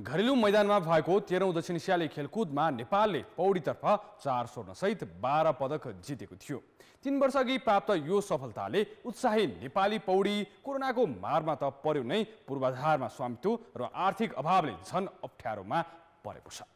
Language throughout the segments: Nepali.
घरेलु मैदानमा भएको तेह्रौँ दक्षिण एसियाली खेलकुदमा नेपालले पौडीतर्फ चार स्वर्णसहित बाह्र पदक जितेको थियो तिन वर्षअघि प्राप्त यो सफलताले उत्साही नेपाली पौडी कोरोनाको मारमा त पर्यो नै पूर्वाधारमा स्वामित्व र आर्थिक अभावले झन अप्ठ्यारोमा परेको छ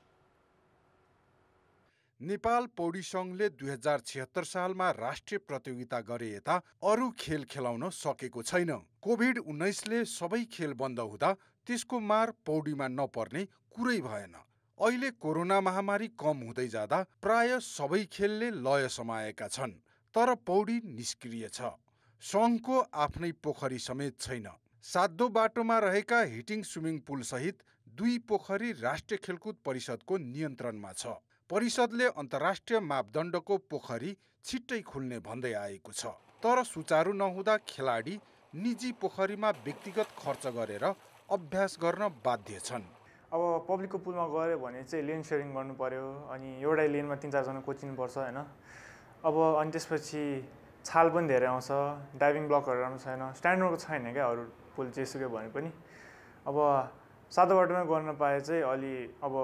नेपाल पौडी सङ्घले दुई हजार छिहत्तर सालमा राष्ट्रिय प्रतियोगिता गरे यता अरू खेल खेलाउन सकेको छैन कोभिड उन्नाइसले सबै खेल बन्द हुँदा त्यसको मार पौडीमा नपर्ने कुरै भएन अहिले कोरोना महामारी कम हुँदै जाँदा प्राय सबै खेलले लय समाएका छन् तर पौडी निष्क्रिय छ सङ्घको आफ्नै पोखरी समेत छैन साध्दो बाटोमा रहेका हिटिङ स्विमिङ पुलसहित दुई पोखरी राष्ट्रिय खेलकुद परिषदको नियन्त्रणमा छ परिषदले अन्तर्राष्ट्रिय मापदण्डको पोखरी छिट्टै खुल्ने भन्दै आएको छ तर सुचारू नहुँदा खेलाडी निजी पोखरीमा व्यक्तिगत खर्च गरेर अभ्यास गर्न बाध्य छन् अब पब्लिकको पुलमा गऱ्यो भने चाहिँ लेन सेयरिङ गर्नु पऱ्यो अनि एउटै लेनमा तिन चारजना पर्छ होइन अब अनि त्यसपछि छाल पनि धेरै आउँछ डाइभिङ ब्लकहरू राम्रो छैन स्ट्यान्डर्डको छैन क्या अरू पुल जेसुकै भने पनि अब सातो बाटोमा गर्न पाए चाहिँ अलि अब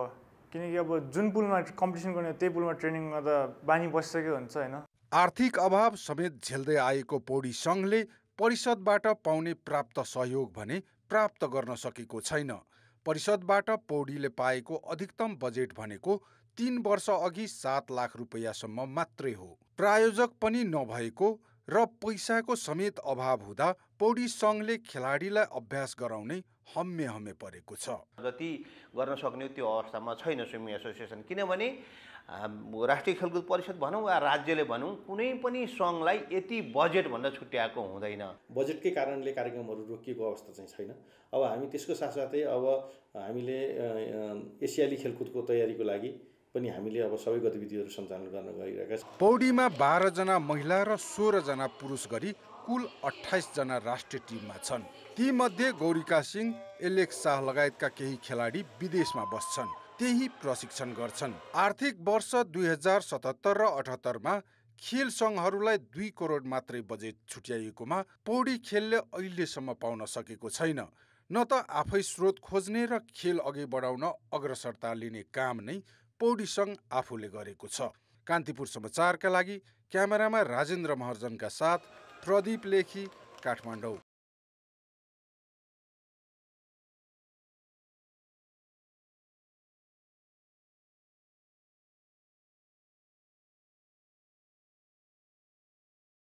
किनकि अब जुन पुलमा कम्पिटिसन गर्ने त्यही पुलमा ट्रेनिङ गर्दा बानी बसिसक्यो हुन्छ होइन आर्थिक अभाव समेत झेल्दै आएको पौडी सङ्घले परिषदबाट पाउने प्राप्त सहयोग भने प्राप्त गर्न सकेको छैन परिषदबाट पौडीले पाएको अधिकतम बजेट भनेको तिन वर्ष अघि सात लाख रुपियाँसम्म मात्रै हो प्रायोजक पनि नभएको र पैसाको समेत अभाव हुँदा पौडी सङ्घले खेलाडीलाई अभ्यास गराउने हम्मे हम्मे परेको छ जति गर्न सक्ने त्यो अवस्थामा छैन स्विमिङ एसोसिएसन किनभने राष्ट्रिय खेलकुद परिषद भनौँ वा राज्यले भनौँ कुनै पनि सङ्घलाई यति बजेटभन्दा छुट्याएको हुँदैन बजेटकै कारणले कार्यक्रमहरू रोकिएको अवस्था चाहिँ छैन अब हामी त्यसको साथसाथै अब हामीले एसियाली खेलकुदको तयारीको लागि पनि हामीले अब सबै गतिविधिहरू सञ्चालन गर्न गइरहेका छौँ पौडीमा बाह्रजना महिला र सोह्रजना पुरुष गरी कुल अठाइसजना राष्ट्रिय टिममा छन् तीमध्ये गौरीका सिंह एलेक्स शाह लगायतका केही खेलाडी विदेशमा बस्छन् त्यही प्रशिक्षण गर्छन् आर्थिक वर्ष दुई हजार सतहत्तर र अठहत्तरमा खेल सङ्घहरूलाई दुई करोड मात्रै बजेट छुट्याइएकोमा पौडी खेलले अहिलेसम्म पाउन सकेको छैन न त आफै स्रोत खोज्ने र खेल अघि बढाउन अग्रसरता लिने काम नै पौडीसँग आफूले गरेको छ कान्तिपुर समाचारका लागि क्यामेरामा राजेन्द्र महर्जनका साथ प्रदीप लेखी काठमाडौँ